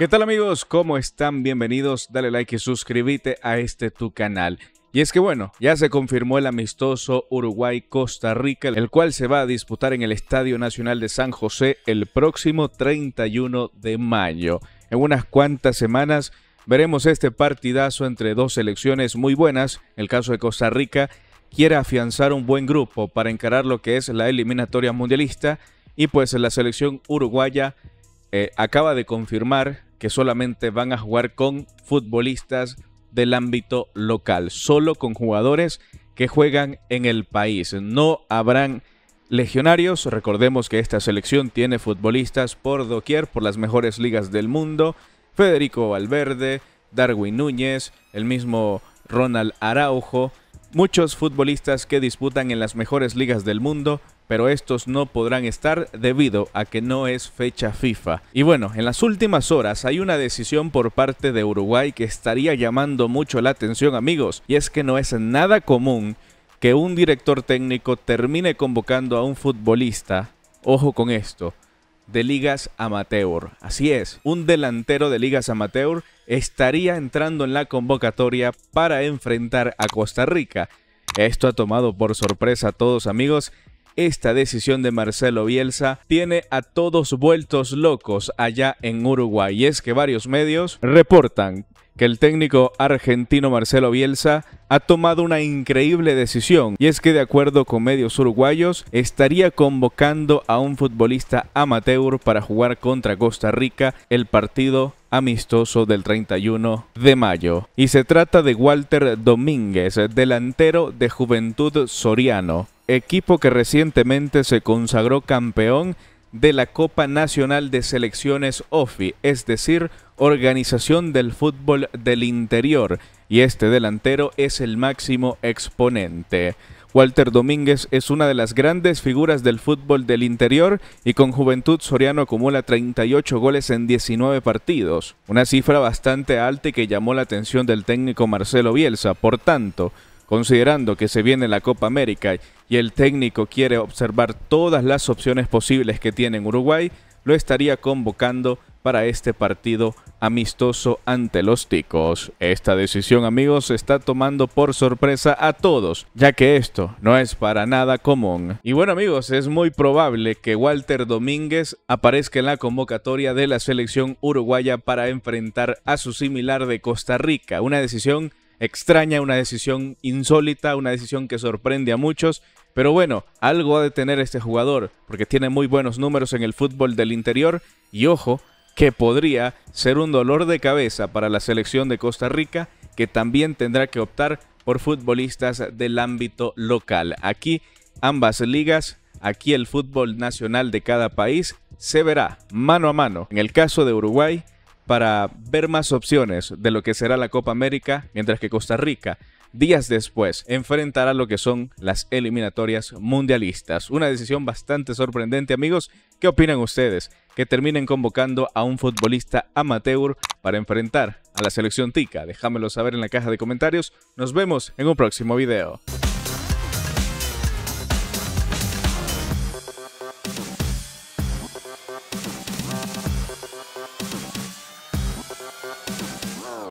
¿Qué tal amigos? ¿Cómo están? Bienvenidos. Dale like y suscríbete a este tu canal. Y es que bueno, ya se confirmó el amistoso Uruguay-Costa Rica, el cual se va a disputar en el Estadio Nacional de San José el próximo 31 de mayo. En unas cuantas semanas veremos este partidazo entre dos selecciones muy buenas. el caso de Costa Rica quiere afianzar un buen grupo para encarar lo que es la eliminatoria mundialista y pues la selección uruguaya eh, acaba de confirmar que solamente van a jugar con futbolistas del ámbito local, solo con jugadores que juegan en el país. No habrán legionarios, recordemos que esta selección tiene futbolistas por doquier, por las mejores ligas del mundo, Federico Valverde, Darwin Núñez, el mismo Ronald Araujo, Muchos futbolistas que disputan en las mejores ligas del mundo, pero estos no podrán estar debido a que no es fecha FIFA. Y bueno, en las últimas horas hay una decisión por parte de Uruguay que estaría llamando mucho la atención amigos, y es que no es nada común que un director técnico termine convocando a un futbolista, ojo con esto, de ligas amateur. Así es, un delantero de ligas amateur estaría entrando en la convocatoria para enfrentar a Costa Rica. Esto ha tomado por sorpresa a todos amigos. Esta decisión de Marcelo Bielsa tiene a todos vueltos locos allá en Uruguay y es que varios medios reportan que el técnico argentino Marcelo Bielsa ha tomado una increíble decisión y es que de acuerdo con medios uruguayos estaría convocando a un futbolista amateur para jugar contra Costa Rica el partido amistoso del 31 de mayo. Y se trata de Walter Domínguez, delantero de Juventud Soriano, equipo que recientemente se consagró campeón de la Copa Nacional de Selecciones OFI, es decir, Organización del Fútbol del Interior, y este delantero es el máximo exponente. Walter Domínguez es una de las grandes figuras del fútbol del interior y con Juventud Soriano acumula 38 goles en 19 partidos, una cifra bastante alta y que llamó la atención del técnico Marcelo Bielsa. Por tanto, Considerando que se viene la Copa América y el técnico quiere observar todas las opciones posibles que tiene en Uruguay, lo estaría convocando para este partido amistoso ante los ticos. Esta decisión, amigos, está tomando por sorpresa a todos, ya que esto no es para nada común. Y bueno, amigos, es muy probable que Walter Domínguez aparezca en la convocatoria de la selección uruguaya para enfrentar a su similar de Costa Rica, una decisión extraña, una decisión insólita, una decisión que sorprende a muchos. Pero bueno, algo ha de tener este jugador, porque tiene muy buenos números en el fútbol del interior y ojo, que podría ser un dolor de cabeza para la selección de Costa Rica, que también tendrá que optar por futbolistas del ámbito local. Aquí ambas ligas, aquí el fútbol nacional de cada país, se verá mano a mano. En el caso de Uruguay, para ver más opciones de lo que será la Copa América, mientras que Costa Rica días después enfrentará lo que son las eliminatorias mundialistas. Una decisión bastante sorprendente, amigos. ¿Qué opinan ustedes? Que terminen convocando a un futbolista amateur para enfrentar a la selección tica. Déjamelo saber en la caja de comentarios. Nos vemos en un próximo video.